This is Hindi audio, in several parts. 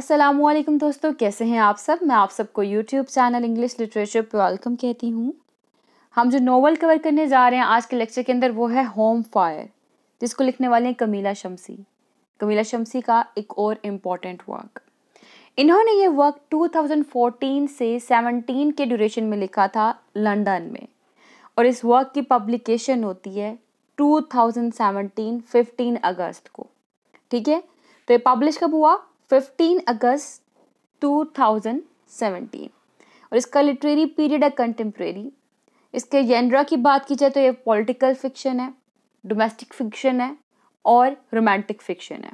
असलम दोस्तों कैसे हैं आप सब मैं आप सबको यूट्यूब चैनल इंग्लिश लिटरेचर पर वेलकम कहती हूँ हम जो नोवेल कवर करने जा रहे हैं आज के लेक्चर के अंदर वो है होम फायर जिसको लिखने वाले हैं कमीला शमसी कमीला शमसी का एक और इम्पॉर्टेंट वर्क इन्होंने ये वर्क 2014 से 17 के ड्यूरेशन में लिखा था लंदन में और इस वर्क की पब्लिकेशन होती है 2017 थाउजेंड अगस्त को ठीक है तो ये पब्लिश कब हुआ 15 अगस्त 2017 और इसका लिटरेरी पीरियड है कंटेम्प्रेरी इसके जेनरा की बात की जाए तो ये पॉलिटिकल फिक्शन है डोमेस्टिक फिक्शन है और रोमांटिक फिक्शन है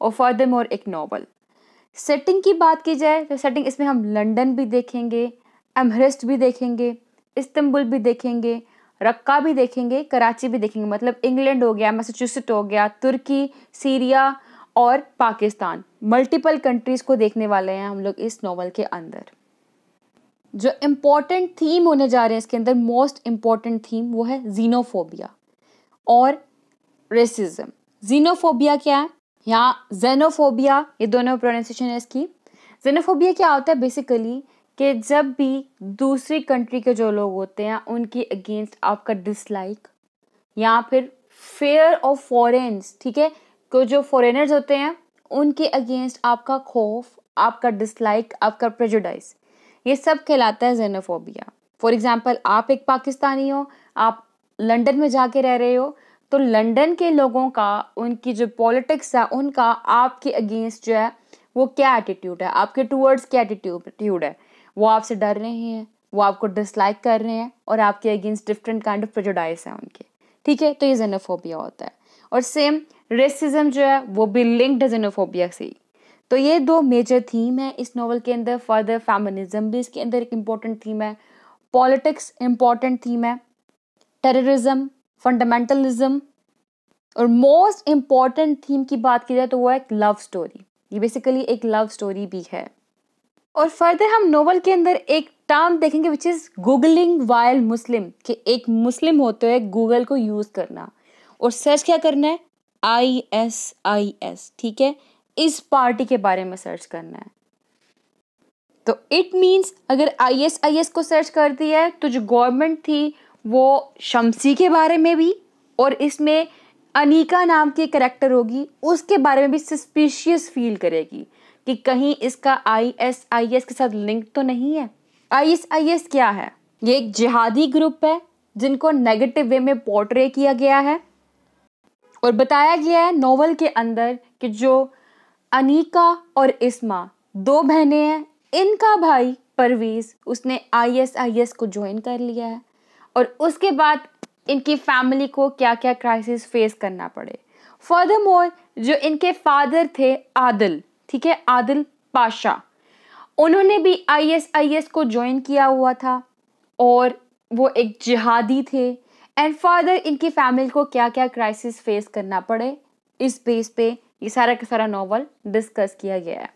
और फर्दर मोर एक नावल सेटिंग की बात की जाए तो सेटिंग इसमें हम लंदन भी देखेंगे एमहरेस्ट भी देखेंगे इस्तंबुल भी देखेंगे रक्का भी देखेंगे कराची भी देखेंगे मतलब इंग्लैंड हो गया मैसाचुसेट हो गया तुर्की सीरिया और पाकिस्तान मल्टीपल कंट्रीज़ को देखने वाले हैं हम लोग इस नॉवल के अंदर जो इम्पोर्टेंट थीम होने जा रहे हैं इसके अंदर मोस्ट इम्पॉर्टेंट थीम वो है जीनोफोबिया और रेसिज्म जीनोफोबिया क्या है यहाँ जेनोफोबिया ये दोनों प्रोनाउंसिएशन है इसकी जेनोफोबिया क्या होता है बेसिकली कि जब भी दूसरी कंट्री के जो लोग होते हैं उनके अगेंस्ट आपका डिसलाइक या फिर फेयर ऑफ फॉरेंस ठीक है को तो जो फॉरेनर्स होते हैं उनके अगेंस्ट आपका खौफ आपका डिसलाइक आपका प्रेजुडाइज ये सब कहलाता है जेनोफोबिया फॉर एग्ज़ाम्पल आप एक पाकिस्तानी हो आप लंदन में जाके रह रहे हो तो लंदन के लोगों का उनकी जो पॉलिटिक्स है उनका आपके अगेंस्ट जो है वो क्या एटीट्यूड है आपके टूवर्ड्स क्या एटीट्यूड है वो आपसे डर रहे हैं वो आपको डिसलाइक कर रहे हैं और आपके against different kind of prejudice है उनके ठीक है तो ये जेनोफोबिया होता है और सेम रेसिज्म जो है वो भी लिंक्ड है जेनोफोबिया से ही तो ये दो मेजर थीम है इस नावल के अंदर फर्दर फेमिनिज्म भी इसके अंदर एक इम्पॉर्टेंट थीम है पॉलिटिक्स इम्पॉर्टेंट थीम है टेररिज्म फंडामेंटलिज्म और मोस्ट इम्पॉर्टेंट थीम की बात की जाए तो वो है एक लव स्टोरी ये बेसिकली एक लव स्टोरी भी है और फर्दर हम नोवल के अंदर एक टर्म देखेंगे which is googling while Muslim कि एक मुस्लिम होते हुए गूगल को यूज़ करना और सर्च क्या करना है आई एस आई एस ठीक है इस पार्टी के बारे में सर्च करना है तो इट मीन्स अगर आई एस आई एस को सर्च कर दिया है तो जो गवर्नमेंट थी वो शमसी के बारे में भी और इसमें अनिका नाम की करेक्टर होगी उसके बारे में भी सस्पिशियस फील करेगी कि कहीं इसका आई एस आई एस के साथ लिंक तो नहीं है आई एस आई एस क्या है ये एक जिहादी ग्रुप है जिनको नेगेटिव वे में पोर्ट्रे किया गया है और बताया गया है नावल के अंदर कि जो अनीका और इस्मा दो बहनें हैं इनका भाई परवीज उसने आईएसआईएस को ज्वाइन कर लिया है और उसके बाद इनकी फैमिली को क्या क्या क्राइसिस फेस करना पड़े फर्दर मोर जो इनके फादर थे आदिल ठीक है आदिल पाशा उन्होंने भी आईएसआईएस को ज्वाइन किया हुआ था और वो एक जिहादी थे एंड फर्दर इनकी फैमिली को क्या क्या क्राइसिस फेस करना पड़े इस बेस पे ये सारा का सारा नॉवल डिस्कस किया गया है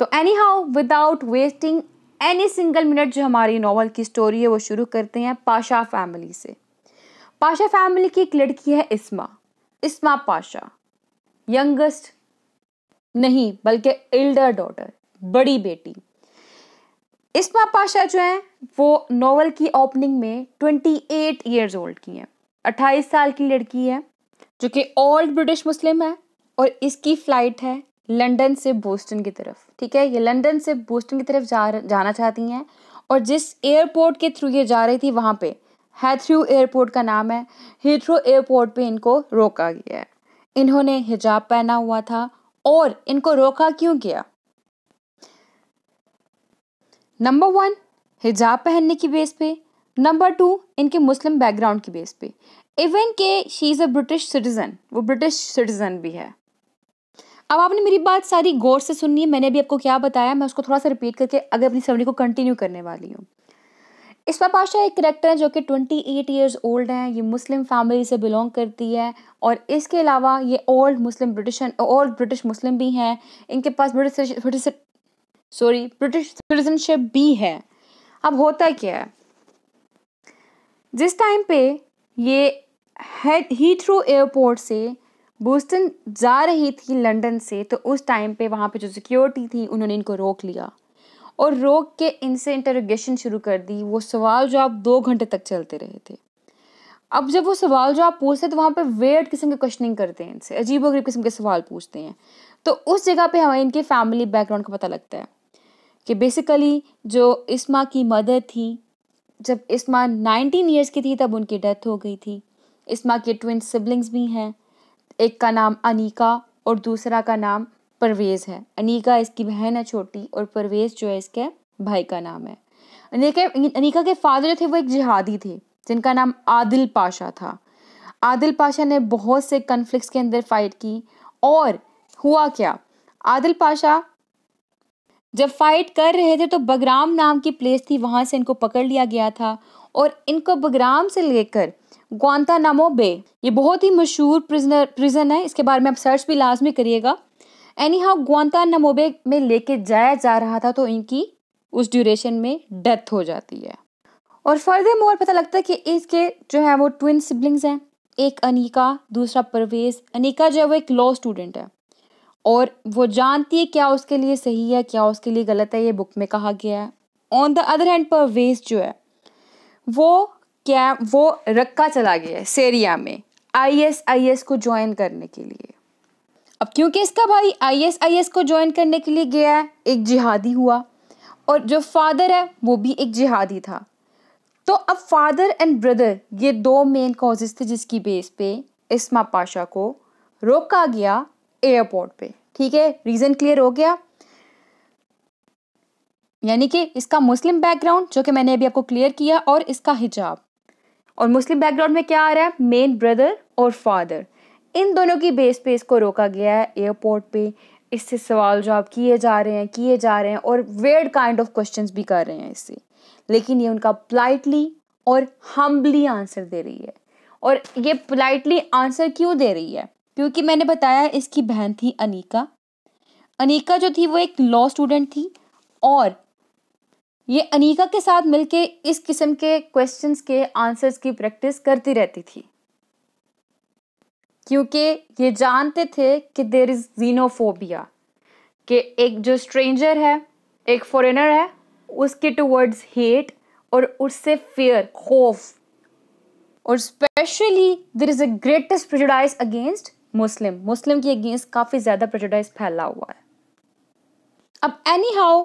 तो anyhow without wasting any single minute जो हमारी नॉवल की स्टोरी है वो शुरू करते हैं पाशा फैमिली से पाशा फैमिली की एक लड़की है इस्मा इस्मा पाशा यंगेस्ट नहीं बल्कि एल्डर डॉटर बड़ी बेटी इसमा पाशा जो हैं वो नॉवल की ओपनिंग में 28 इयर्स ओल्ड की हैं 28 साल की लड़की है जो कि ओल्ड ब्रिटिश मुस्लिम है और इसकी फ़्लाइट है लंदन से बोस्टन की तरफ ठीक है ये लंदन से बोस्टन की तरफ जा जाना चाहती हैं और जिस एयरपोर्ट के थ्रू ये जा रही थी वहाँ पे हैथ्रू एयरपोर्ट का नाम है हीथ्रो एयरपोर्ट पे इनको रोका गया है इन्होंने हिजाब पहना हुआ था और इनको रोका क्यों गया नंबर वन हिजाब पहनने की बेस पे नंबर टू इनके मुस्लिम बैकग्राउंड की बेस पे इवन के she is a British citizen वो ब्रिटिश सिटीज़न भी है अब आपने मेरी बात सारी गौर से सुननी है मैंने अभी आपको क्या बताया मैं उसको थोड़ा सा रिपीट करके अगर अपनी सवनी को कंटिन्यू करने वाली हूँ इसमा पाशा एक करेक्टर है जो कि 28 एट ईयर्स ओल्ड हैं ये मुस्लिम फैमिली से बिलोंग करती है और इसके अलावा ये old Muslim British old British Muslim भी हैं इनके पास ब्रिटिश सॉरी ब्रिटिश सिटीजनशिप भी है अब होता क्या है जिस टाइम पे ये हीथ्रो एयरपोर्ट से बोस्टन जा रही थी लंदन से तो उस टाइम पे वहाँ पे जो सिक्योरिटी थी उन्होंने इनको रोक लिया और रोक के इनसे इंटरोगेशन शुरू कर दी वो सवाल जो आप दो घंटे तक चलते रहे थे अब जब वो सवाल जो आप पूछते तो वहाँ पे वेट किस्म के क्वेश्चनिंग करते हैं इनसे अजीब वगरीब किस्म के सवाल पूछते हैं तो उस जगह पे हमें इनके फैमिली बैकग्राउंड का पता लगता है कि बेसिकली जो इसमा की मदर थी जब इसमा 19 इयर्स की थी तब उनकी डेथ हो गई थी इसमा के ट्विन सिबलिंग्स भी हैं एक का नाम अनीका और दूसरा का नाम परवेज़ है अनीका इसकी बहन है छोटी और परवेज़ जो है इसके भाई का नाम है अनीका अनीका के फादर जो थे वो एक जिहादी थे जिनका नाम आदिल पाशा था आदिल पाशा ने बहुत से कन्फ्लिक्स के अंदर फाइट की और हुआ क्या आदिल पाशा जब फाइट कर रहे थे तो बगराम नाम की प्लेस थी वहाँ से इनको पकड़ लिया गया था और इनको बगराम से लेकर नामो बे ये बहुत ही मशहूर प्रिजनर प्रिजन है इसके बारे में आप सर्च भी लाजमी करिएगा एनी हाउ ग्वानता बे में लेके जाया जा रहा था तो इनकी उस ड्यूरेशन में डेथ हो जाती है और फर्दर मोर पता लगता है कि इसके जो है वो ट्विन सिबलिंग्स हैं एक अनिका दूसरा परवेज अनिका जो है वो एक लॉ स्टूडेंट है और वो जानती है क्या उसके लिए सही है क्या उसके लिए गलत है ये बुक में कहा गया है ऑन द अदर हैंड पर परवेज जो है वो क्या वो रक्का चला गया है सेरिया में आई एस को ज्वाइन करने के लिए अब क्योंकि इसका भाई आई एस को ज्वाइन करने के लिए गया है एक जिहादी हुआ और जो फादर है वो भी एक जिहादी था तो अब फादर एंड ब्रदर ये दो मेन कॉजेज थे जिसकी बेस पे इसमा पाशा को रोका गया एयरपोर्ट पे ठीक है रीज़न क्लियर हो गया यानी कि इसका मुस्लिम बैकग्राउंड जो कि मैंने अभी आपको क्लियर किया और इसका हिजाब और मुस्लिम बैकग्राउंड में क्या आ रहा है मेन ब्रदर और फादर इन दोनों की बेस पे इसको रोका गया है एयरपोर्ट पे इससे सवाल जवाब किए जा रहे हैं किए जा रहे हैं और वेड काइंड ऑफ क्वेश्चन भी कर रहे हैं इससे लेकिन ये उनका पोलाइटली और हम्बली आंसर दे रही है और ये पोलाइटली आंसर क्यों दे रही है क्योंकि मैंने बताया इसकी बहन थी अनिका अनिका जो थी वो एक लॉ स्टूडेंट थी और ये अनिका के साथ मिलके इस किस्म के क्वेश्चंस के आंसर्स की प्रैक्टिस करती रहती थी क्योंकि ये जानते थे कि देर इज़ जीनोफोबिया कि एक जो स्ट्रेंजर है एक फॉरेनर है उसके टूवर्ड्स हेट और उससे फेयर खौफ और specially there is a greatest prejudice against Muslim Muslim की अगेंस्ट काफ़ी ज़्यादा प्रजोडाइज फैला हुआ है अब एनी हाउ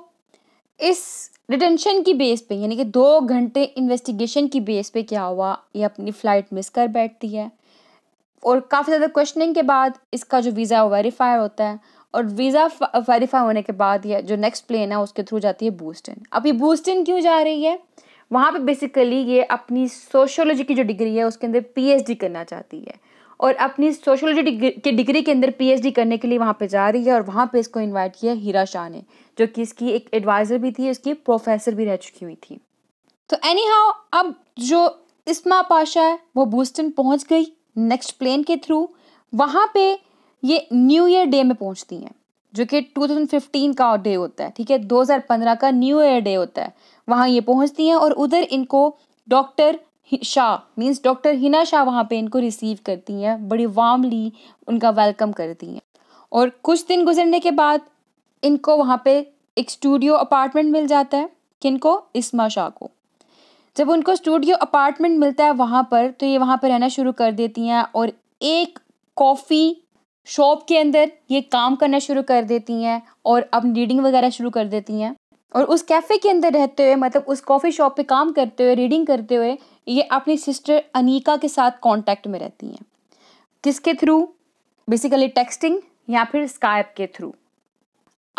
इस डिटेंशन की बेस पे यानी कि दो घंटे इन्वेस्टिगेशन की बेस पे क्या हुआ ये अपनी फ़्लाइट मिस कर बैठती है और काफ़ी ज़्यादा क्वेश्चनिंग के बाद इसका जो वीज़ा वेरीफाई होता है और वीज़ा वेरीफाई होने के बाद ये जो नेक्स्ट प्लेन है उसके थ्रू जाती है बूस्टिन अब ये बूस्टिन क्यों जा रही है वहाँ पे बेसिकली ये अपनी सोशोलॉजी की जो डिग्री है उसके अंदर पीएचडी करना चाहती है और अपनी सोशोलॉजी की डिग्री के अंदर पीएचडी करने के लिए वहाँ पे जा रही है और वहाँ पे इसको इनवाइट किया हीरा शाह ने जो कि इसकी एक एडवाइज़र भी थी इसकी प्रोफेसर भी रह चुकी हुई थी तो एनी हाउ अब जो इसमा पाशा है वो बूस्टन पहुँच गई नेक्स्ट प्लेन के थ्रू वहाँ पे ये न्यू ईयर डे में पहुँचती हैं जो कि 2015 का डे होता है ठीक है 2015 का न्यू ईयर डे होता है वहाँ ये पहुँचती हैं और उधर इनको doctor Shah means doctor Hina Shah वहाँ पे इनको रिसीव करती हैं बड़ी वार्मली उनका वेलकम करती हैं और कुछ दिन गुजरने के बाद इनको वहाँ पे एक स्टूडियो अपार्टमेंट मिल जाता है किनको इसमा शाह को जब उनको स्टूडियो अपार्टमेंट मिलता है वहाँ पर तो ये वहाँ पर रहना शुरू कर देती हैं और एक कॉफ़ी शॉप के अंदर ये काम करना शुरू कर देती हैं और अब रीडिंग वगैरह शुरू कर देती हैं और उस कैफ़े के अंदर रहते हुए मतलब उस कॉफ़ी शॉप पे काम करते हुए रीडिंग करते हुए ये अपनी सिस्टर अनीका के साथ कांटेक्ट में रहती हैं किसके थ्रू बेसिकली टेक्सटिंग या फिर स्काइप के थ्रू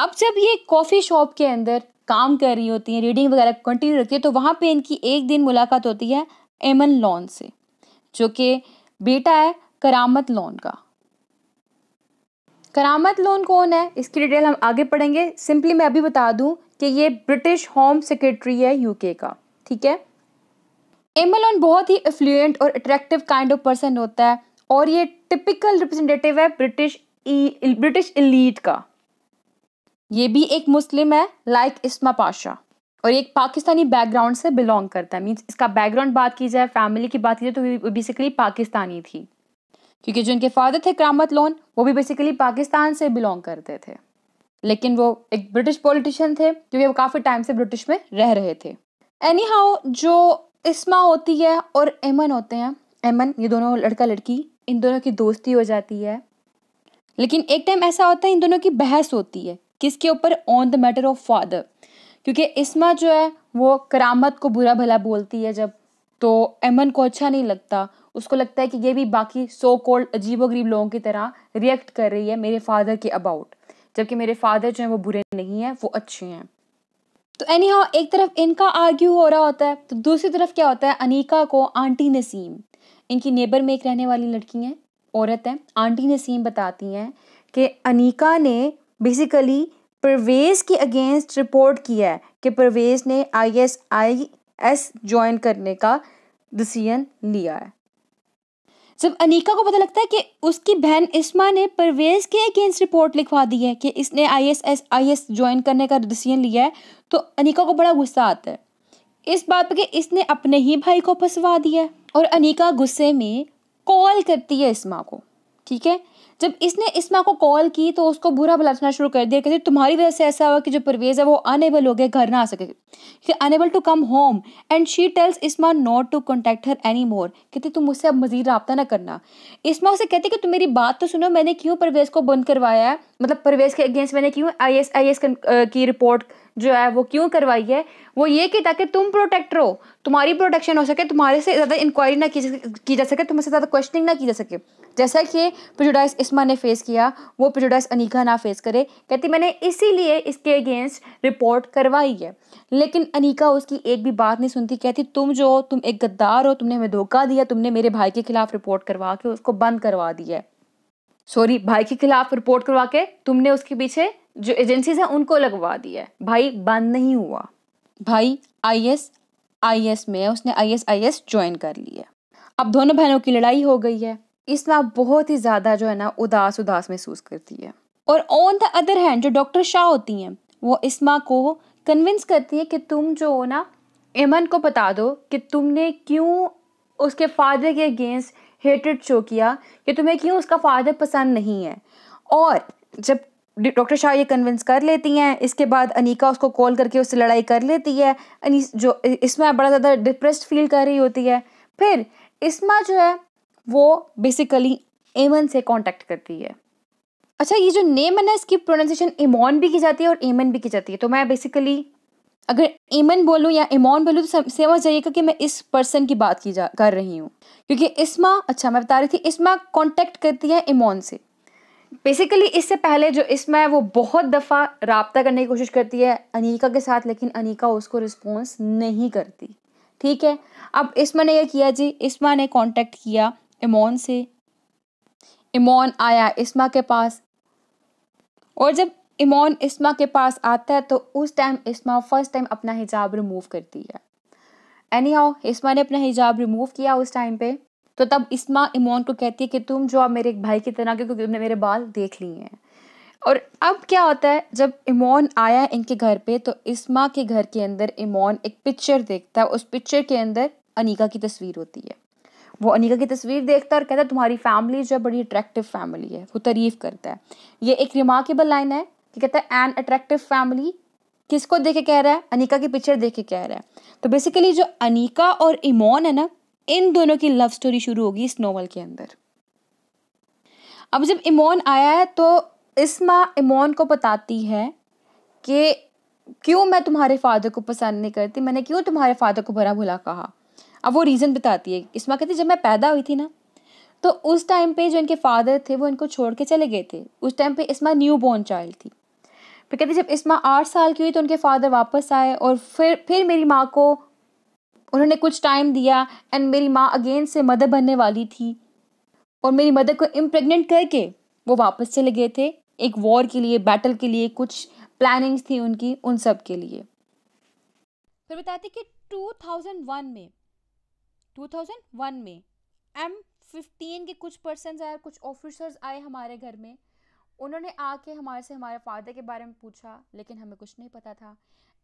अब जब ये कॉफ़ी शॉप के अंदर काम कर रही होती हैं रीडिंग वगैरह कंटिन्यू रखती है तो वहाँ पर इनकी एक दिन मुलाकात होती है एमन लॉन से जो कि बेटा है करामत लॉन का करामत लोन कौन है इसकी डिटेल हम आगे पढ़ेंगे सिंपली मैं अभी बता दूं कि ये ब्रिटिश होम सेक्रेटरी है यूके का ठीक है एमलॉन बहुत ही इफ्लुएंट और अट्रैक्टिव काइंड ऑफ पर्सन होता है और ये टिपिकल रिप्रेजेंटेटिव है ब्रिटिश ब्रिटिश इलीट का ये भी एक मुस्लिम है लाइक इसमा पाशा और एक पाकिस्तानी बैकग्राउंड से बिलोंग करता है मीन्स इसका बैकग्राउंड बात की जाए फैमिली की बात की जाए तो बेसिकली पाकिस्तानी थी क्योंकि जो इनके फादर थे करामत लोन वो भी बेसिकली पाकिस्तान से बिलोंग करते थे लेकिन वो एक ब्रिटिश पॉलिटिशियन थे क्योंकि वो काफ़ी टाइम से ब्रिटिश में रह रहे थे एनी हाउ जो इसमा होती है और एमन होते हैं एमन ये दोनों लड़का लड़की इन दोनों की दोस्ती हो जाती है लेकिन एक टाइम ऐसा होता है इन दोनों की बहस होती है किसके ऊपर on the matter of father क्योंकि इसमा जो है वो करामत को बुरा भला बोलती है जब तो एमन को अच्छा नहीं लगता उसको लगता है कि ये भी बाकी सो कोल्ड अजीबो गरीब लोगों की तरह रिएक्ट कर रही है मेरे फादर के अबाउट जबकि मेरे फादर जो हैं वो बुरे नहीं हैं वो अच्छे हैं तो एनी हाउ एक तरफ इनका आर्ग्यू हो रहा होता है तो दूसरी तरफ क्या होता है अनिका को आंटी नसीम इनकी नेबर में एक रहने वाली लड़की हैं औरत हैं आंटी नसीम बताती हैं कि अनिका ने बेसिकली परवेज़ के अगेंस्ट रिपोर्ट किया है कि परवेज़ ने I S I S join करने का डिसीजन लिया है जब अनीका को पता लगता है कि उसकी बहन इस्मा ने परवेज के अगेंस्ट रिपोर्ट लिखवा दी है कि इसने I S S I S join करने का डिसीजन लिया है तो अनीका को बड़ा गुस्सा आता है इस बात पर कि इसने अपने ही भाई को फंसवा दिया है और अनीका गुस्से में कॉल करती है इस्मा को ठीक है जब इसने इसमा को कॉल की तो उसको बुरा भला शुरू कर दिया कहते तुम्हारी वजह से ऐसा हुआ कि जो परवेज़ है वो अनेबल हो गया घर ना आ सके unable to come home and she tells Isma not to contact her any more कहते तुम मुझसे अब मजीद रबता ना करना इसमा उसे कहती कि तुम मेरी बात तो सुनो मैंने क्यों परवेज़ को बंद करवाया है मतलब परवेज़ के अगेंस्ट मैंने क्यों आई एस आई एस की रिपोर्ट जो है वो क्यों करवाई है वो ये कि ताकि तुम प्रोटेक्ट रहो तुम्हारी प्रोटेक्शन हो सके तुम्हारे से ज़्यादा इंक्वायरी ना की जा सके तुम्हें से ज़्यादा क्वेश्चनिंग ना की जा सके जैसा कि प्रोजोडाइस इस्मा ने फेस किया वो प्रोजोडाइस अनीका ना फेस करे कहती मैंने इसीलिए इसके अगेंस्ट रिपोर्ट करवाई है लेकिन अनीका उसकी एक भी बात नहीं सुनती कहती तुम जो तुम एक गद्दार हो तुमने हमें धोखा दिया तुमने मेरे भाई के खिलाफ रिपोर्ट करवा के उसको बंद करवा दिया है सॉरी भाई के खिलाफ रिपोर्ट करवा के तुमने उसके पीछे जो एजेंसीज हैं उनको लगवा दिया है भाई बंद नहीं हुआ भाई आई एस आई एस में है उसने एस ज्वाइन कर लिया अब दोनों बहनों की लड़ाई हो गई है इसमें बहुत ही ज़्यादा जो है ना उदास उदास महसूस करती है और ऑन द अदर हैंड जो डॉक्टर शाह होती हैं वो इसमा को कन्विंस करती है कि तुम जो हो ना एमन को बता दो कि तुमने क्यों उसके फादर के अगेंस्ट हेटेड शो किया कि तुम्हें क्यों उसका फादर पसंद नहीं है और जब डॉक्टर शाह ये कन्विंस कर लेती हैं इसके बाद अनिका उसको कॉल करके उससे लड़ाई कर लेती है जो इसमें बड़ा ज़्यादा डिप्रेस्ड फील कर रही होती है फिर इसमा जो है वो बेसिकली एमन से कांटेक्ट करती है अच्छा ये जो नेम है ना इसकी प्रोनाउंसिएशन इमोन भी की जाती है और एमन भी की जाती है तो मैं बेसिकली अगर एमन बोलूँ या इमोन बोलूँ तो समझ जाइएगा कि मैं इस पर्सन की बात की जा कर रही हूँ क्योंकि इसमा अच्छा मैं बता रही थी इसमा कॉन्टैक्ट करती है इमोन से बेसिकली इससे पहले जो इसमें वो बहुत दफ़ा रबता करने की कोशिश करती है अनिका के साथ लेकिन अनिका उसको रिस्पॉन्स नहीं करती ठीक है अब इसमा ने यह किया जी इसमा ने कॉन्टेक्ट किया इमोन से इमोन आया इसमा के पास और जब इमोन इसमा के पास आता है तो उस टाइम इसमा फर्स्ट टाइम अपना हिजाब रिमूव करती है एनी हाउ इसमा ने अपना हिजाब रिमूव किया उस टाइम पे तो तब इसमा इमोन को कहती है कि तुम जो अब मेरे एक भाई की तरह क्योंकि तुमने मेरे बाल देख लिए हैं और अब क्या होता है जब इमोन आया इनके घर पे तो इसमा के घर के अंदर इमोन एक पिक्चर देखता है उस पिक्चर के अंदर अनिका की तस्वीर होती है वो अनिका की तस्वीर देखता है और कहता है तुम्हारी फैमिली जो है बड़ी अट्रैक्टिव फैमिली है वो तारीफ़ करता है ये एक रिमार्केबल लाइन है कि कहता है एन अट्रैक्टिव फैमिली किसको देख के कह रहा है अनिका की पिक्चर देख के कह रहा है तो बेसिकली जो अनिका और इमोन है ना इन दोनों की लव स्टोरी शुरू होगी इस नॉवल के अंदर अब जब इमोन आया है तो इसमा इमोन को बताती है कि क्यों मैं तुम्हारे फादर को पसंद नहीं करती मैंने क्यों तुम्हारे फादर को भरा भुला कहा अब वो रीज़न बताती है इसमा कहती जब मैं पैदा हुई थी ना तो उस टाइम पे जो इनके फादर थे वो इनको छोड़ के चले गए थे उस टाइम पे इसमा न्यू बॉर्न चाइल्ड थी फिर कहती जब इसमा आठ साल की हुई तो उनके फादर वापस आए और फिर फिर मेरी माँ को उन्होंने कुछ टाइम दिया एंड मेरी माँ अगेन से मदर बनने वाली थी और मेरी मदर को इम्प्रेगनेंट करके वो वापस चले गए थे एक वॉर के लिए बैटल के लिए कुछ प्लानिंग्स थी उनकी उन सब के लिए फिर बताते कि 2001 में 2001 में एम फिफ्टीन के कुछ पर्सन आए कुछ ऑफिसर्स आए हमारे घर में उन्होंने आके हमारे से हमारे फादर के बारे में पूछा लेकिन हमें कुछ नहीं पता था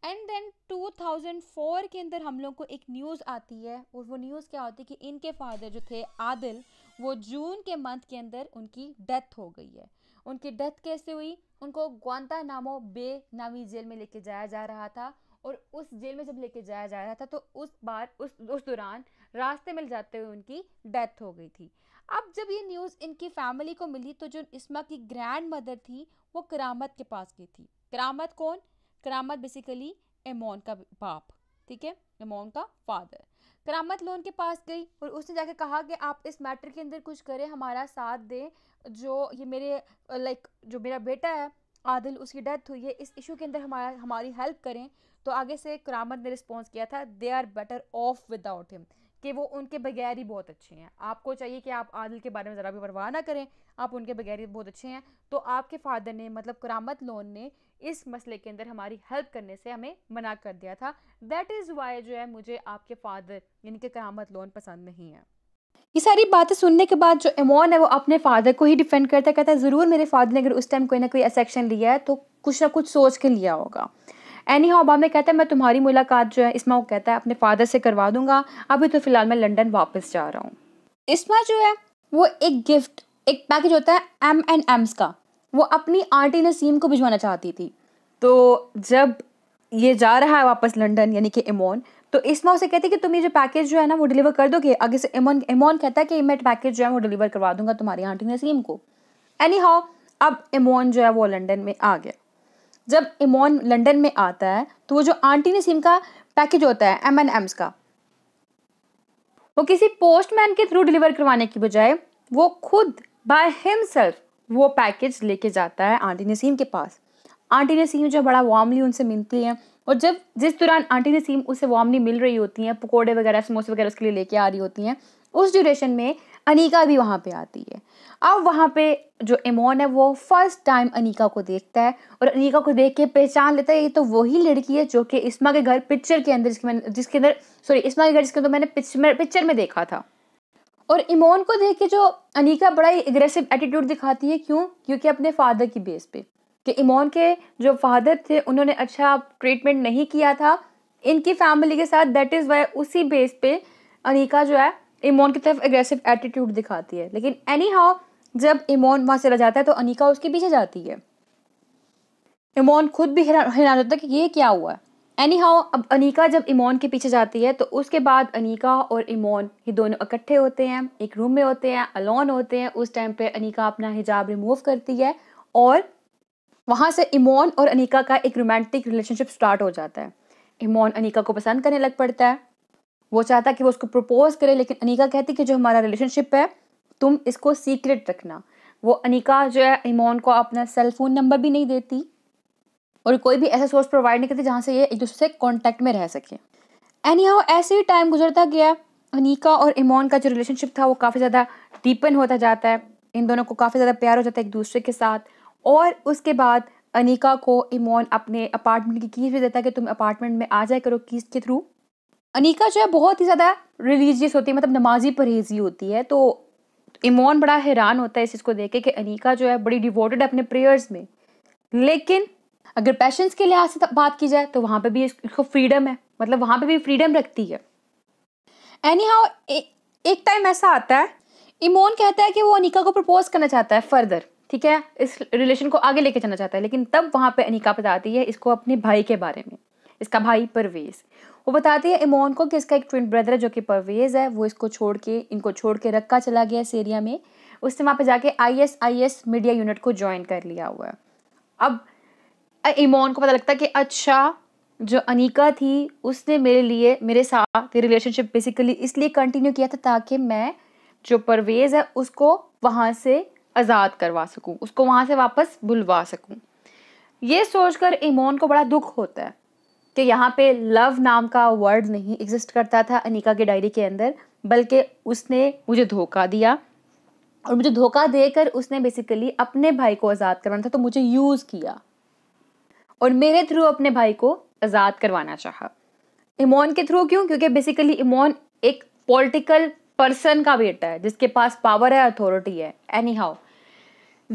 एंड देन 2004 के अंदर हम लोग को एक न्यूज़ आती है और वो न्यूज़ क्या होती है कि इनके फादर जो थे आदिल वो जून के मंथ के अंदर उनकी डेथ हो गई है उनकी डेथ कैसे हुई उनको ग्वानता नामो बे नामी जेल में लेके जाया जा रहा था और उस जेल में जब लेके जाया जा रहा था तो उस बार उस उस दौरान रास्ते में जाते हुए उनकी डेथ हो गई थी अब जब ये न्यूज़ इनकी फैमिली को मिली तो जो इसमा की ग्रैंड मदर थी वो करामत के पास गई थी करामत कौन करामत बेसिकली एमोन का बाप ठीक है एमोन का फादर करामत लोन के पास गई और उसने जाके कहा कि आप इस मैटर के अंदर कुछ करें हमारा साथ दें जो ये मेरे लाइक जो मेरा बेटा है आदिल उसकी डेथ हुई है इस इशू के अंदर हमारा हमारी हेल्प करें तो आगे से करामत ने रिस्पॉन्स किया था they are better off without him कि वो उनके बगैर ही बहुत अच्छे हैं आपको चाहिए कि आप आदिल के बारे में ज़रा भी परवाह ना करें आप उनके बगैर ही बहुत अच्छे हैं तो आपके फादर ने मतलब करामत लोन ने इस मसले के अंदर हमारी हेल्प करने से हमें मना कर दिया था दैट इज़ वाई जो है मुझे आपके फादर यानी कि करामत लोन पसंद नहीं है ये सारी बातें सुनने के बाद जो एमोन है वो अपने फादर को ही डिफेंड करता है कहता है ज़रूर मेरे फादर ने अगर उस टाइम कोई ना कोई ऐसा एक्शन लिया है तो कुछ ना कुछ सोच के लिया होगा एनी हाउ ओबामा कहता है मैं तुम्हारी मुलाकात जो है इसमा को कहता है अपने फादर से करवा दूंगा अभी तो फ़िलहाल मैं लंदन वापस जा रहा हूँ इसमा जो है वो एक गिफ्ट एक पैकेज होता है एम एंड एम्स का वो अपनी आंटी नसीम को भिजवाना चाहती थी तो जब ये जा रहा है वापस लंदन यानी कि इमोन तो इसमें उसे कहती है कि तुम ये जो पैकेज जो है ना वो डिलीवर कर दोगे आगे से इमोन इमोन कहता है कि मैं पैकेज जो है वो डिलीवर करवा दूंगा तुम्हारी आंटी नसीम को एनी हाउ अब इमोन जो है वो लंदन में आ गया जब इमोन लंदन में आता है तो वो जो आंटी नसीम का पैकेज होता है एम एन एम्स का वो किसी पोस्टमैन के थ्रू डिलीवर करवाने की बजाय वो खुद बाय हिमसेल्फ वो पैकेज लेके जाता है आंटी नसीम के पास आंटी नसीम जो बड़ा वार्मली उनसे मिलती हैं और जब जिस दौरान आंटी नसीम उसे वार्मली मिल रही होती हैं पकौड़े वगैरह समोसे वगैरह उसके लिए लेके आ रही होती हैं उस ड्यूरेशन में अनिका भी वहाँ पे आती है अब वहाँ पे जो एमोन है वो फर्स्ट टाइम अनिका को देखता है और अनिका को देख के पहचान लेता है ये तो वही लड़की है जो कि इस्मा के घर पिक्चर के अंदर जिसके मैंने जिसके अंदर सॉरी इस्मा के घर जिसके अंदर मैंने पिक्चर में देखा था और इमोन को देख के जो अनिका बड़ा ही एग्रेसिव एटीट्यूड दिखाती है क्यों क्योंकि अपने फादर की बेस पे कि इमोन के जो फादर थे उन्होंने अच्छा ट्रीटमेंट नहीं किया था इनकी फैमिली के साथ दैट इज़ वाई उसी बेस पे अनिका जो है इमोन की तरफ एग्रेसिव एटीट्यूड दिखाती है लेकिन एनी हाउ जब इमोन वहाँ चला जाता है तो अनिका उसके पीछे जाती है इमोन खुद भी हैरान होता है कि ये क्या हुआ है एनी हाउ अब अनिका जब इमोन के पीछे जाती है तो उसके बाद अनिका और इमोन ये दोनों इकट्ठे होते हैं एक रूम में होते हैं अलोन होते हैं उस टाइम पे अनिका अपना हिजाब रिमूव करती है और वहाँ से इमोन और अनिका का एक रोमांटिक रिलेशनशिप स्टार्ट हो जाता है इमोन अनिका को पसंद करने लग पड़ता है वो चाहता है कि वो उसको प्रपोज करे लेकिन अनिका कहती है कि जो हमारा रिलेशनशिप है तुम इसको सीक्रेट रखना वो अनिका जो है इमोन को अपना सेल फ़ोन नंबर भी नहीं देती और कोई भी ऐसा सोर्स प्रोवाइड नहीं करते जहाँ से ये एक दूसरे से कॉन्टैक्ट में रह सके एनी हाउ ऐसे ही टाइम गुजरता गया अनिका और इमोन का जो रिलेशनशिप था वो काफ़ी ज़्यादा डीपन होता जाता है इन दोनों को काफ़ी ज़्यादा प्यार हो जाता है एक दूसरे के साथ और उसके बाद अनिका को इमोन अपने अपार्टमेंट की कीज़ भी देता है कि तुम अपार्टमेंट में आ जाए करो कीज़ के थ्रू अनिका जो है बहुत ही ज़्यादा रिलीजियस होती है मतलब नमाजी परहेजी होती है तो इमोन बड़ा हैरान होता है इस चीज़ को देख के कि अनिका जो है बड़ी डिवोटेड है अपने प्रेयर्स में लेकिन अगर पैशंस के लिहाज से बात की जाए तो वहाँ पे भी इसको फ्रीडम है मतलब वहाँ पे भी फ्रीडम रखती है एनी हाउ एक टाइम ऐसा आता है इमोन कहता है कि वो अनिका को प्रपोज करना चाहता है फर्दर ठीक है इस रिलेशन को आगे लेके जाना चाहता है लेकिन तब वहाँ पे अनिका बताती है इसको अपने भाई के बारे में इसका भाई परवेज़ वो बताती है इमोन को कि इसका एक ट्विन ब्रदर है जो कि परवेज़ है वो इसको छोड़ के इनको छोड़ के रखा चला गया इस एरिया में उसने वहाँ पे जाके I S I S media unit को ज्वाइन कर लिया हुआ है अब इमोन को पता लगता है कि अच्छा जो अनिका थी उसने मेरे लिए मेरे साथ रिलेशनशिप बेसिकली इसलिए कंटिन्यू किया था ताकि मैं जो परवेज़ है उसको वहाँ से आज़ाद करवा सकूँ उसको वहाँ से वापस बुलवा सकूँ ये सोचकर इमोन को बड़ा दुख होता है कि यहाँ पे लव नाम का वर्ड नहीं एग्जिस्ट करता था अनिका की डायरी के अंदर बल्कि उसने मुझे धोखा दिया और मुझे धोखा देकर उसने बेसिकली अपने भाई को आज़ाद करवाना था तो मुझे यूज़ किया और मेरे थ्रू अपने भाई को आज़ाद करवाना चाहा इमोन के थ्रू क्यों क्योंकि बेसिकली इमोन एक पॉलिटिकल पर्सन का बेटा है जिसके पास पावर है अथॉरिटी है एनी हाउ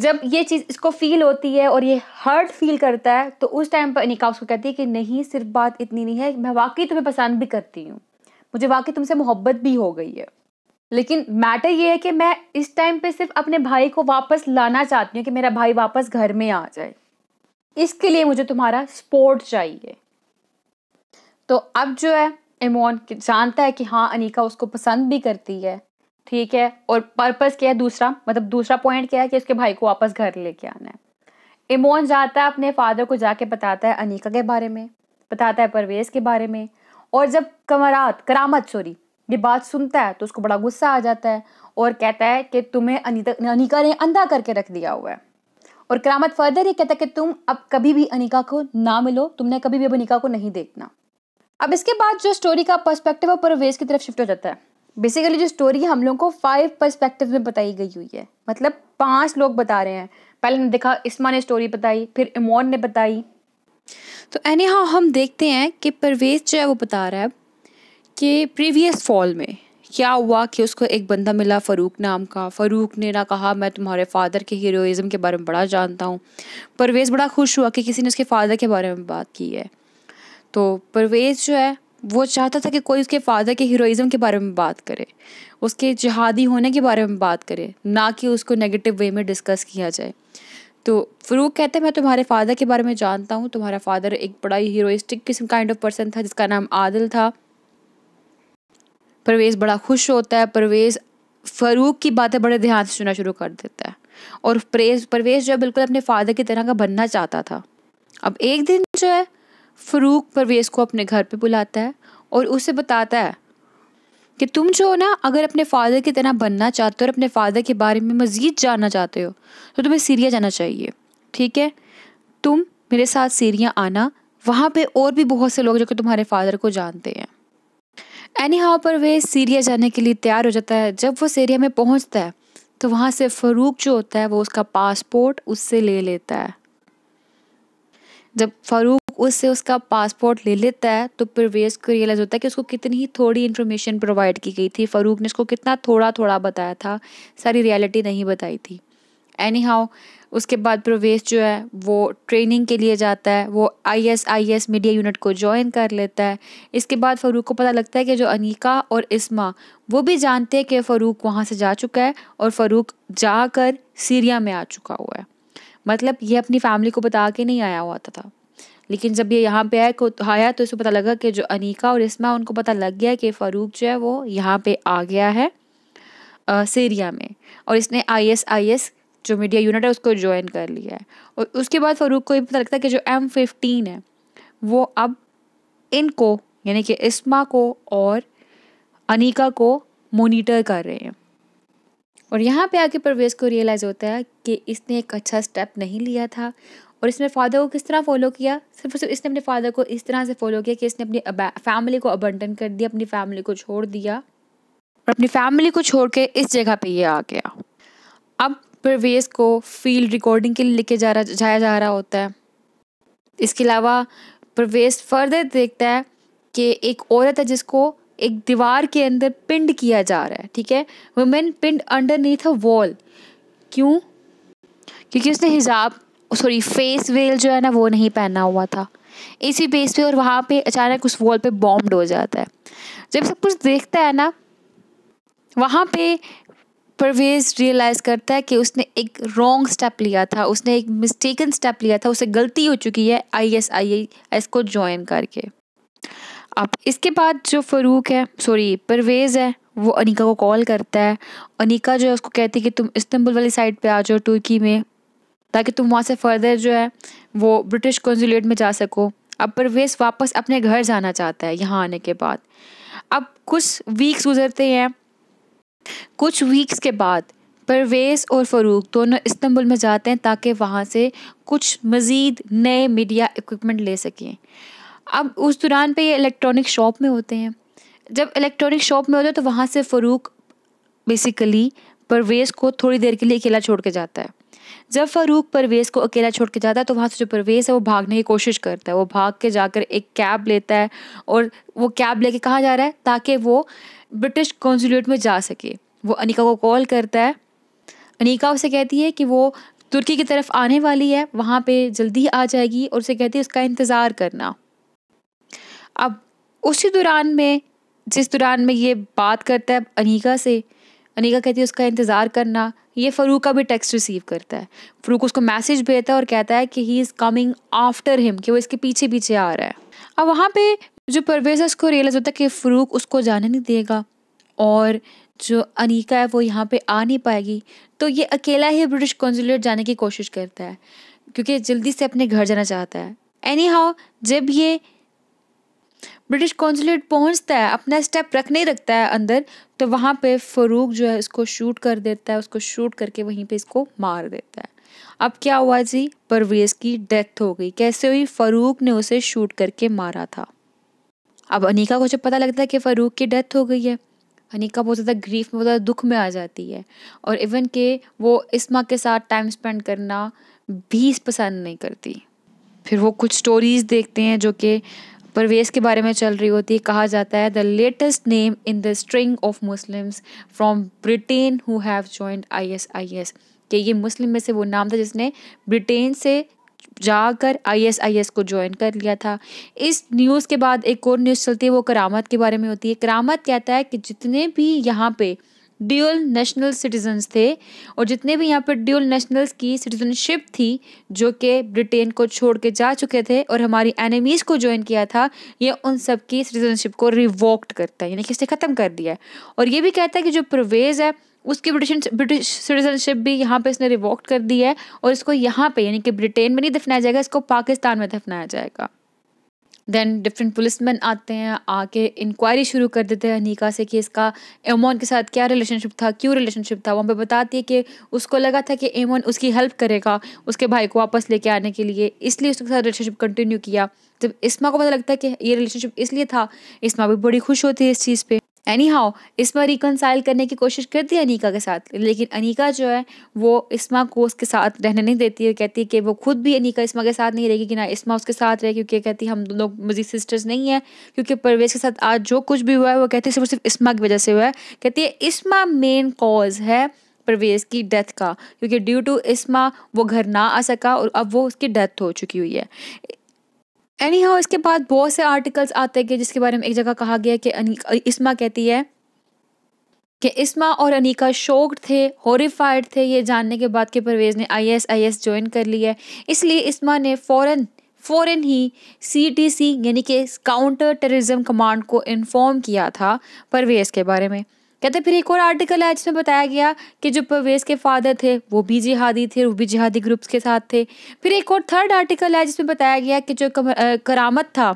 जब ये चीज़ इसको फील होती है और ये हर्ट फील करता है तो उस टाइम पर अनिका उसको कहती है कि नहीं सिर्फ बात इतनी नहीं है मैं वाकई तुम्हें पसंद भी करती हूँ मुझे वाकई तुमसे मोहब्बत भी हो गई है लेकिन मैटर ये है कि मैं इस टाइम पे सिर्फ अपने भाई को वापस लाना चाहती हूँ कि मेरा भाई वापस घर में आ जाए इसके लिए मुझे तुम्हारा सपोर्ट चाहिए तो अब जो है एमोन जानता है कि हाँ अनिका उसको पसंद भी करती है ठीक है और पर्पस क्या है दूसरा मतलब दूसरा पॉइंट क्या है कि उसके भाई को वापस घर लेके आना है इमोन जाता है अपने फादर को जाके बताता है अनिका के बारे में बताता है परवेज के बारे में और जब कमरात करामत सॉरी ये बात सुनता है तो उसको बड़ा गुस्सा आ जाता है और कहता है कि तुम्हें अनिता अनिका ने अंधा करके रख दिया हुआ है और करामत फर्दर ये कहता कि तुम अब कभी भी अनिका को ना मिलो तुमने कभी भी अब अनिका को नहीं देखना अब इसके बाद जो स्टोरी का पर्सपेक्टिव है परवेज की तरफ शिफ्ट हो जाता है बेसिकली जो स्टोरी हम लोगों को फाइव पर्सपेक्टिव में बताई गई हुई है मतलब पांच लोग बता रहे हैं पहले ने देखा इस्मा ने स्टोरी बताई फिर इमोन ने बताई तो एनी हम देखते हैं कि परवेज जो है वो बता रहा है कि प्रीवियस फॉल में क्या हुआ कि उसको एक बंदा मिला फ़ारूक नाम का फ़ारूक ने ना कहा मैं तुम्हारे फ़ादर के हीरोइज़म के बारे में बड़ा जानता हूँ परवेज़ बड़ा खुश हुआ कि किसी ने उसके फ़ादर के बारे में बात की है तो परवेज़ जो है वो चाहता था कि कोई उसके फ़ादर के हीरोइज़म के बारे में बात करे उसके जहादी होने के बारे में बात करे ना कि उसको नेगेटिव वे में डिस्कस किया जाए तो फ़रूक कहते हैं मैं तुम्हारे फ़ादर के बारे में जानता हूँ तुम्हारा फ़ादर एक बड़ा ही हीरोइस्टिक किस्म काइंड ऑफ पर्सन था जिसका नाम आदिल था परवेज़ बड़ा खुश होता है परवेज़ फ़रूक की बातें बड़े ध्यान से सुनना शुरू कर देता है और परेज परवेज़ जो है बिल्कुल अपने फादर की तरह का बनना चाहता था अब एक दिन जो है फ़रूक परवेज़ को अपने घर पे बुलाता है और उसे बताता है कि तुम जो हो ना अगर अपने फादर की तरह बनना चाहते हो और अपने फादर के बारे में मज़ीद जानना चाहते हो तो तुम्हें सीरिया जाना चाहिए ठीक है तुम मेरे साथ सीरिया आना वहाँ पे और भी बहुत से लोग जो कि तुम्हारे फादर को जानते हैं एनी हाउ पर वे सीरिया जाने के लिए तैयार हो जाता है जब वो सीरिया में पहुंचता है तो वहाँ से फ़ारूक जो होता है वो उसका पासपोर्ट उससे ले लेता है जब फारूक उससे उसका पासपोर्ट ले लेता है तो परवेज को रियलाइज़ होता है कि उसको कितनी ही थोड़ी इन्फॉर्मेशन प्रोवाइड की गई थी फ़ारूक ने उसको कितना थोड़ा थोड़ा बताया था सारी रियलिटी नहीं बताई थी एनी हाउ उसके बाद प्रवेश जो है वो ट्रेनिंग के लिए जाता है वो I S I S media unit को ज्वाइन कर लेता है इसके बाद फ़ारूक को पता लगता है कि जो अनिका और इसमा वो भी जानते हैं कि फ़ारूक वहाँ से जा चुका है और फ़ारूक कर सीरिया में आ चुका हुआ है मतलब ये अपनी फैमिली को बता के नहीं आया हुआ था लेकिन जब ये यहाँ पे आया को आया तो इसको पता लगा कि जो अनिका और इसमा उनको पता लग गया कि फ़ारूक जो है वो यहाँ पे आ गया है आ, सीरिया में और इसने आई एस आई एस जो मीडिया यूनिट है उसको ज्वाइन कर लिया है और उसके बाद फ़ारूक को ये पता लगता है कि जो एम फिफ्टीन है वो अब इनको यानी कि इसमा को और अनिका को मोनीटर कर रहे हैं और यहाँ पे आके परवेज़ को रियलाइज़ होता है कि इसने एक अच्छा स्टेप नहीं लिया था और इसने फादर को किस तरह फॉलो किया सिर्फ सिर्फ इसने अपने फादर को इस तरह से फॉलो किया कि इसने अपनी फैमिली को अबंटन कर दिया अपनी फैमिली को छोड़ दिया और अपनी फैमिली को छोड़ के इस जगह पे ये आ गया अब परवेज को फील्ड रिकॉर्डिंग के लिए लेके जा रहा जाया जा रहा होता है इसके अलावा परवेज फर्दर देखता है कि एक औरत है जिसको एक दीवार के अंदर पिंड किया जा रहा है ठीक है वुमेन पिंड अंडर नीथ अ वॉल क्यों क्योंकि उसने हिजाब सॉरी फेस वेल जो है ना वो नहीं पहना हुआ था इसी बेस पे और वहाँ पे अचानक उस वॉल पे बॉम्ब हो जाता है जब सब कुछ देखता है ना वहाँ पे परवेज रियलाइज़ करता है कि उसने एक रॉन्ग स्टेप लिया था उसने एक मिस्टेकन स्टेप लिया था उसे गलती हो चुकी है आई एस आई एस को ज्वाइन करके अब इसके बाद जो फरूक है सॉरी परवेज़ है वो अनिका को कॉल करता है अनिका जो है उसको कहती है कि तुम इस्तंबुल वाली साइड पे आ जाओ तुर्की में ताकि तुम वहाँ से फर्दर जो है वो ब्रिटिश कौंसुलेट में जा सको अब परवेज़ वापस अपने घर जाना चाहता है यहाँ आने के बाद अब कुछ वीक्स गुजरते हैं कुछ वीक्स के बाद परवेज़ और फ़रूक दोनों इस्तंबुल में जाते हैं ताकि वहाँ से कुछ मज़ीद नए मीडिया इक्विपमेंट ले सकें अब उस दौरान पे ये इलेक्ट्रॉनिक शॉप में होते हैं जब इलेक्ट्रॉनिक शॉप में होते हैं तो वहाँ से फ़रूक बेसिकली परवेज़ को थोड़ी देर के लिए अकेला छोड़ के जाता है जब फ़रूक परवेज़ को अकेला छोड़ के जाता है तो वहाँ से जो परवेज़ है वो भागने की कोशिश करता है वो भाग के जाकर एक कैब लेता है और वो कैब लेके कहाँ जा रहा है ताकि वो ब्रिटिश कॉन्सुलेट में जा सके वो अनिका को कॉल करता है अनिका उसे कहती है कि वो तुर्की की तरफ आने वाली है वहाँ पे जल्दी आ जाएगी और उसे कहती है उसका इंतज़ार करना अब उसी दौरान में जिस दौरान में ये बात करता है अनिका से अनिका कहती है उसका इंतज़ार करना ये फ़रूक का भी टेक्स्ट रिसीव करता है फ़रूक उसको मैसेज भेजता है और कहता है कि he is coming after him कि वो इसके पीछे पीछे आ रहा है अब वहाँ पे जो परवेज़ है उसको रियलाइज़ होता है कि फ़रूक उसको जाने नहीं देगा और जो अनिका है वो यहाँ पे आ नहीं पाएगी तो ये अकेला ही ब्रिटिश कौंसुलेट जाने की कोशिश करता है क्योंकि जल्दी से अपने घर जाना चाहता है एनी हाउ जब ये ब्रिटिश कौंसुलेट पहुँचता है अपना स्टेप रख नहीं रखता है अंदर तो वहाँ पे फ़रूक जो है इसको शूट कर देता है उसको शूट करके वहीं पे इसको मार देता है अब क्या हुआ जी परवेज़ की डेथ हो गई कैसे हुई फ़रूक ने उसे शूट करके मारा था अब अनिका को जब पता लगता है कि फ़ारूक की डेथ हो गई है अनिका बहुत ज़्यादा ग्रीफ में बहुत ज़्यादा दुख में आ जाती है और इवन के वो इसमा के साथ टाइम स्पेंड करना भी पसंद नहीं करती फिर वो कुछ स्टोरीज़ देखते हैं जो कि परवेज़ के बारे में चल रही होती है कहा जाता है the latest name in the string of Muslims from Britain who have joined I S I S कि ये मुस्लिम में से वो नाम था जिसने ब्रिटेन से जाकर आईएसआईएस को ज्वाइन कर लिया था इस न्यूज़ के बाद एक और न्यूज़ चलती है वो करामत के बारे में होती है करामत कहता है कि जितने भी यहाँ पे ड्यूअल नेशनल सिटीजन्स थे और जितने भी यहाँ पर ड्यूअल नेशनल्स की सिटीजनशिप थी जो कि ब्रिटेन को छोड़ के जा चुके थे और हमारी एनिमीज़ को ज्वाइन किया था ये उन सब की सिटीजनशिप को रिवोक्ट करता है यानी कि इसे ख़त्म कर दिया है और ये भी कहता है कि जो परवेज़ है उसकी ब्रिटिश ब्रिटिश सिटीजनशिप भी यहाँ पे इसने रिवोक्ट कर दी है और इसको यहाँ पे यानी कि ब्रिटेन में नहीं दफनाया जाएगा इसको पाकिस्तान में दफनाया जाएगा देन डिफरेंट पुलिस मैन आते हैं आके इंक्वायरी शुरू कर देते हैं अनिका से कि इसका एमोन के साथ क्या रिलेशनशिप था क्यों रिलेशनशिप था वहाँ पे बताती है कि उसको लगा था कि एमोन उसकी हेल्प करेगा उसके भाई को वापस लेके आने के लिए इसलिए उसके साथ रिलेशनशिप कंटिन्यू किया जब इसमा को पता लगता है कि ये रिलेशनशिप इसलिए था इसमा भी बड़ी खुश होती है इस चीज़ पर एनी हाउ इसमा रिकनसाइल करने की कोशिश करती है अनिका के साथ लेकिन अनिका जो है वो इसमा को उसके साथ रहने नहीं देती है कहती है कि वो खुद भी अनिका इसमा के साथ नहीं रहेगी कि ना इसमा उसके साथ रहे क्योंकि कहती हम लोग मजीद सिस्टर्स नहीं है क्योंकि परवेज के साथ आज जो कुछ भी हुआ है वो कहती है सिर्फ सिर्फ इसमा की वजह से हुआ है कहती है इसमा मेन कॉज है परवेज की डेथ का क्योंकि ड्यू टू इसमा वो घर ना आ सका और अब वो उसकी डेथ हो चुकी हुई है एनी हाउ इसके बाद बहुत से आर्टिकल्स आते हैं जिसके बारे में एक जगह कहा गया कि इसमा कहती है कि इसमा और अनिका शोक्ड थे हॉरीफाइड थे ये जानने के बाद कि परवेज़ ने I S I S join कर लिया है इसलिए इसमा ने फ़ौरन फ़ौरन ही सी टी सी यानी कि काउंटर टेररिज्म कमांड को इन्फॉर्म किया था परवेज़ के बारे में कहते फिर एक और आर्टिकल है जिसमें बताया गया कि जो परवेज के फादर थे वो भी जिहादी थे वो भी जिहादी ग्रुप्स के साथ थे फिर एक और थर्ड आर्टिकल है जिसमें बताया गया कि जो करामत था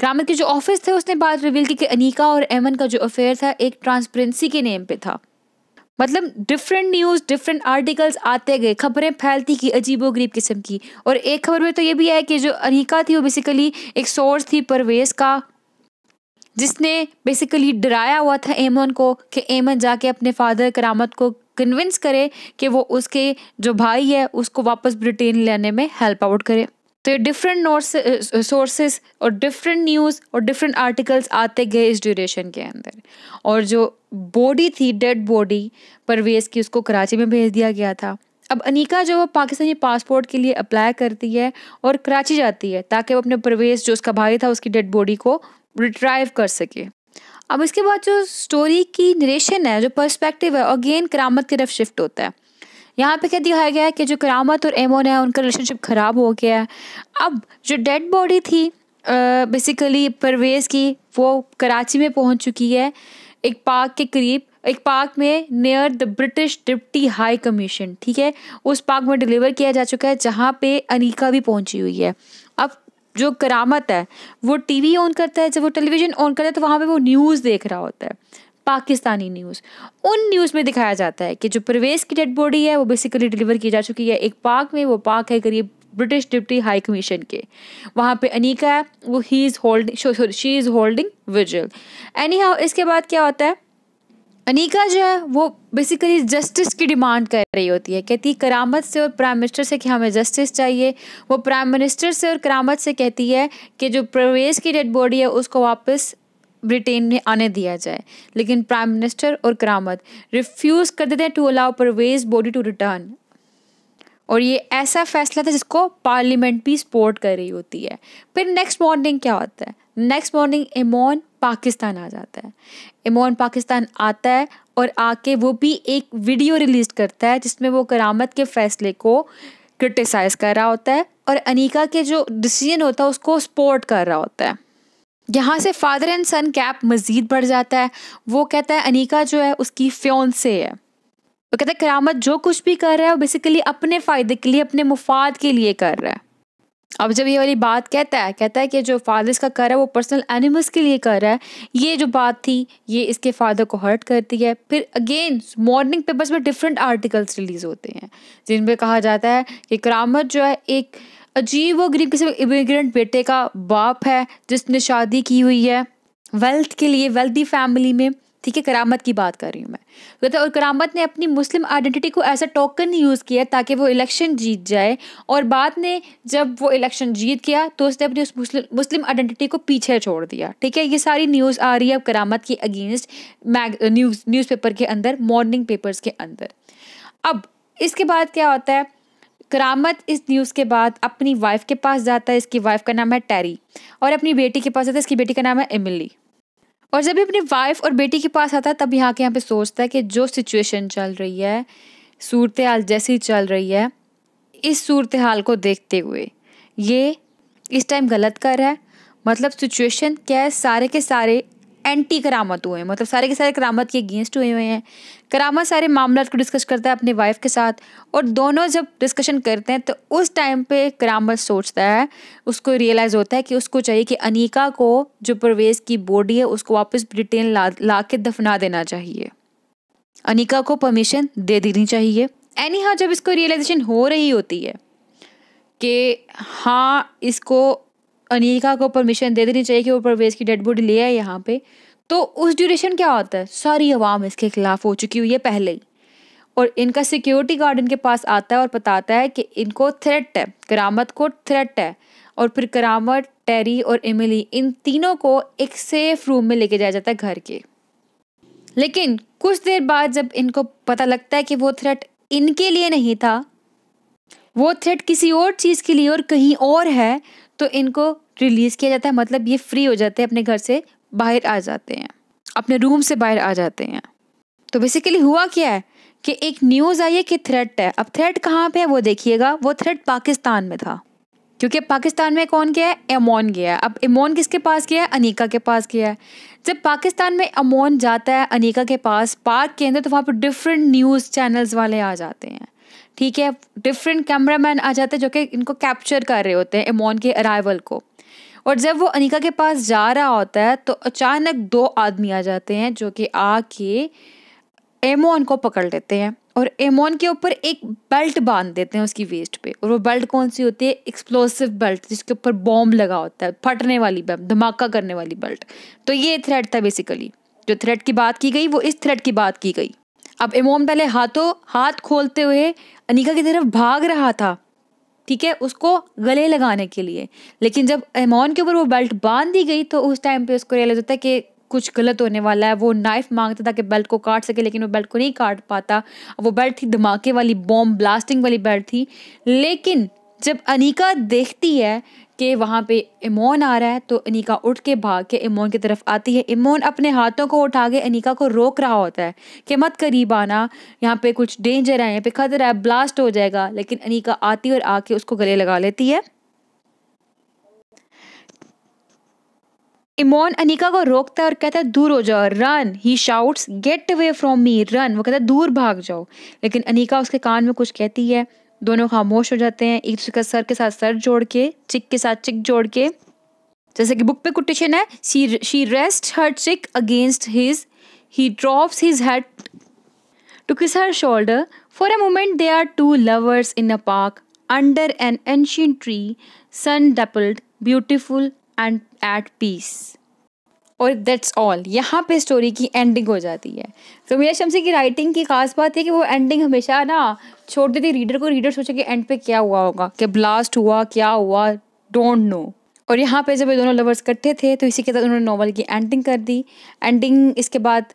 करामत के जो ऑफिस थे उसने बात रिवील की कि अनिका और एमन का जो अफेयर था एक ट्रांसपेरेंसी के नेम पे था मतलब डिफरेंट न्यूज़ डिफरेंट आर्टिकल्स आते गए खबरें फैलती की अजीबो गरीब किस्म की और एक खबर में तो ये भी है कि जो अनिका थी वो बेसिकली एक सोर्स थी परवेज का जिसने बेसिकली डराया हुआ था एमन को कि एमन जाके अपने फादर करामत को कन्विंस करे कि वो उसके जो भाई है उसको वापस ब्रिटेन लेने में हेल्प आउट करे तो ये डिफरेंट सोर्सेस और डिफरेंट न्यूज़ और डिफरेंट आर्टिकल्स आते गए इस ड्यूरेशन के अंदर और जो बॉडी थी डेड बॉडी परवेज की उसको कराची में भेज दिया गया था अब अनिका जो है पाकिस्तानी पासपोर्ट के लिए अप्लाई करती है और कराची जाती है ताकि वो अपने परवेज जो उसका भाई था उसकी डेड बॉडी को रिट्राइव कर सके अब इसके बाद जो स्टोरी की निरेशन है जो पर्सपेक्टिव है अगेन करामत की तरफ शिफ्ट होता है यहाँ पे क्या दिखाया गया है कि जो करामत और एमोन है उनका रिलेशनशिप ख़राब हो गया है अब जो डेड बॉडी थी बेसिकली uh, परवेज़ की वो कराची में पहुँच चुकी है एक पार्क के करीब एक पार्क में near the British deputy high commission ठीक है उस पार्क में डिलीवर किया जा चुका है जहाँ पे अनिका भी पहुँची हुई है अब जो करामत है वो टीवी ऑन करता है जब वो टेलीविज़न ऑन करता है तो वहाँ पे वो न्यूज़ देख रहा होता है पाकिस्तानी न्यूज़ उन न्यूज़ में दिखाया जाता है कि जो प्रवेश की डेड बॉडी है वो बेसिकली डिलीवर की जा चुकी है एक पार्क में वो पार्क है करीब ब्रिटिश डिप्टी हाई कमीशन के वहाँ पे अनिका है वो he is holding she is holding vigil anyhow इसके बाद क्या होता है अनिका जो है वो बेसिकली जस्टिस की डिमांड कर रही होती है कहती है करामत से और प्राइम मिनिस्टर से कि हमें जस्टिस चाहिए वो प्राइम मिनिस्टर से और करामत से कहती है कि जो प्रवेश की डेड बॉडी है उसको वापस ब्रिटेन में आने दिया जाए लेकिन प्राइम मिनिस्टर और करामत रिफ्यूज़ कर देते हैं to allow Parvaiz body to return और ये ऐसा फैसला था जिसको पार्लियामेंट भी सपोर्ट कर रही होती है फिर नेक्स्ट मॉर्निंग क्या होता है नेक्स्ट मॉर्निंग एमोन पाकिस्तान आ जाता है इमोन पाकिस्तान आता है और आके वो भी एक वीडियो रिलीज करता है जिसमें वो करामत के फैसले को क्रिटिसाइज़ कर रहा होता है और अनिका के जो डिसीजन होता है उसको सपोर्ट कर रहा होता है यहाँ से फादर एंड सन कैप मज़ीद बढ़ जाता है वो कहता है अनिका जो है उसकी फ्योन से है वो कहता है करामत जो कुछ भी कर रहा है वो बेसिकली अपने फ़ायदे के लिए अपने मुफाद के लिए कर रहा है अब जब ये वाली बात कहता है कहता है कि जो फादर इसका कर रहा है वो पर्सनल एनिमल्स के लिए कर रहा है ये जो बात थी ये इसके फादर को हर्ट करती है फिर अगेन मॉर्निंग पेपर्स में डिफरेंट आर्टिकल्स रिलीज होते हैं जिन पर कहा जाता है कि करामत जो है एक अजीब व गरीब किसी इमिग्रेंट बेटे का बाप है जिसने शादी की हुई है वेल्थ के लिए वेल्दी फैमिली में ठीक है करामत की बात कर रही हूँ मैं तो कहते और करामत ने अपनी मुस्लिम आइडेंटिटी को ऐसा टोकन यूज़ किया ताकि वो इलेक्शन जीत जाए और बाद में जब वो इलेक्शन जीत गया तो उसने अपनी उस मुस्लिम मुस्लिम आइडेंटिटी को पीछे छोड़ दिया ठीक है ये सारी न्यूज़ आ रही है अब करामत के अगेंस्ट मैग न्यूज़ न्यूज़पेपर के अंदर मॉर्निंग पेपर्स के अंदर अब इसके बाद क्या होता है करामत इस न्यूज़ के बाद अपनी वाइफ के पास जाता है इसकी वाइफ का नाम है टेरी और अपनी बेटी के पास जाता है इसकी बेटी का नाम है एमिली और जब भी अपनी वाइफ और बेटी के पास आता है तब यहाँ के यहाँ पे सोचता है कि जो सिचुएशन चल रही है सूरत हाल जैसी चल रही है इस सूरत हाल को देखते हुए ये इस टाइम गलत कर रहा है मतलब सिचुएशन क्या है सारे के सारे एंटी करामत हुए हैं मतलब सारे के सारे करामत के अगेंस्ट हुए हुए हैं करामत सारे मामला को डिस्कस करता है अपनी वाइफ के साथ और दोनों जब डिस्कशन करते हैं तो उस टाइम पे करामत सोचता है उसको रियलाइज़ होता है कि उसको चाहिए कि अनिका को जो परवेज़ की बॉडी है उसको वापस ब्रिटेन ला ला के दफना देना चाहिए अनिका को परमिशन दे देनी चाहिए एनी हाँ जब इसको रियलाइजेशन हो रही होती है कि हाँ इसको अनिका को परमिशन दे देनी चाहिए कि वो परवेज की डेड बॉडी ले आए यहाँ पे तो उस ड्यूरेशन क्या होता है सारी आवाम इसके खिलाफ हो चुकी हुई है पहले ही और इनका सिक्योरिटी गार्ड इनके पास आता है और बताता है कि इनको थ्रेट है करामत को थ्रेट है और फिर करामत टेरी और इमिली इन तीनों को एक सेफ रूम में लेके जाया जाता है घर के लेकिन कुछ देर बाद जब इनको पता लगता है कि वो थ्रेट इनके लिए नहीं था वो थ्रेट किसी और चीज़ के लिए और कहीं और है तो इनको रिलीज़ किया जाता है मतलब ये फ्री हो जाते हैं अपने घर से बाहर आ जाते हैं अपने रूम से बाहर आ जाते हैं तो बेसिकली हुआ क्या है कि एक न्यूज़ आई है कि थ्रेट है अब थ्रेट कहाँ पे है वो देखिएगा वो थ्रेट पाकिस्तान में था क्योंकि पाकिस्तान में कौन गया है एमोन गया है अब एमोन किसके पास गया है अनिका के पास गया है जब पाकिस्तान में अमोन जाता है अनिका के पास पार्क के अंदर तो वहाँ पर डिफरेंट न्यूज़ चैनल्स वाले आ जाते हैं ठीक है डिफरेंट कैमरामैन आ जाते हैं जो कि इनको कैप्चर कर रहे होते हैं एमोन के अराइवल को और जब वो अनिका के पास जा रहा होता है तो अचानक दो आदमी आ जाते हैं जो कि आके एमोन को पकड़ लेते हैं और एमोन के ऊपर एक बेल्ट बांध देते हैं उसकी वेस्ट पे और वो बेल्ट कौन सी होती है एक्सप्लोसिव बेल्ट जिसके ऊपर बॉम्ब लगा होता है फटने वाली बम धमाका करने वाली बेल्ट तो ये थ्रेड था बेसिकली जो थ्रेड की बात की गई वो इस थ्रेड की बात की गई अब एमोन पहले हाथों हाथ खोलते हुए अनिका की तरफ भाग रहा था ठीक है उसको गले लगाने के लिए लेकिन जब एमोन के ऊपर वो बेल्ट बांध दी गई तो उस टाइम पे उसको रियलाइज होता है कि कुछ गलत होने वाला है वो नाइफ मांगता था कि बेल्ट को काट सके लेकिन वो बेल्ट को नहीं काट पाता वो बेल्ट थी धमाके वाली बॉम्ब ब्लास्टिंग वाली बेल्ट थी लेकिन जब अनिका देखती है कि वहाँ पे इमोन आ रहा है तो अनिका उठ के भाग के इमोन की तरफ आती है इमोन अपने हाथों को उठा के अनिका को रोक रहा होता है कि मत करीब आना यहाँ पे कुछ डेंजर है यहाँ पे खतरा है ब्लास्ट हो जाएगा लेकिन अनिका आती और आके उसको गले लगा लेती है इमोन अनिका को रोकता है और कहता है दूर हो जाओ run he shouts get away from me run वो कहता है दूर भाग जाओ लेकिन अनिका उसके कान में कुछ कहती है दोनों खामोश हो जाते हैं एक दूसरे का सर के साथ सर जोड़ के चिक के साथ चिक जोड़ के जैसे कि बुक पे कोटेशन है she she rest her cheek against his he drops his head to kiss her shoulder for a moment they are two lovers in a park under an ancient tree sun dappled beautiful and at peace और दैट्स ऑल यहाँ पे स्टोरी की एंडिंग हो जाती है तो मीरा शमसी की राइटिंग की खास बात है कि वो एंडिंग हमेशा ना छोड़ देती रीडर को रीडर सोचे कि एंड पे क्या हुआ होगा कि ब्लास्ट हुआ क्या हुआ डोंट नो और यहाँ पे जब ये दोनों लवर्स इकट्ठे थे तो इसी के साथ उन्होंने नॉवल की एंडिंग कर दी एंडिंग इसके बाद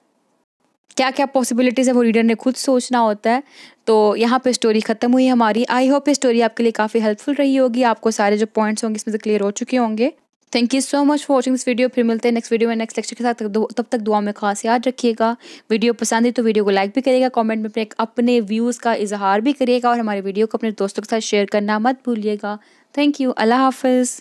क्या क्या पॉसिबिलिटीज़ है वो रीडर ने खुद सोचना होता है तो यहाँ पे स्टोरी ख़त्म हुई हमारी आई होप ये स्टोरी आपके लिए काफ़ी हेल्पफुल रही होगी आपको सारे जो पॉइंट्स होंगे इसमें से क्लियर हो चुके होंगे thank you so much for watching this video फिर मिलते हैं नेक्स्ट वीडियो में नेक्स्ट लेक्चर के साथ तब तक दुआ में खास याद रखिएगा वीडियो पसंद है तो वीडियो को लाइक भी करिएगा कमेंट में अपने अपने व्यूज़ का इजहार भी करिएगा और हमारे वीडियो को अपने दोस्तों के साथ शेयर करना मत भूलिएगा थैंक यू अल्लाह हाफिज़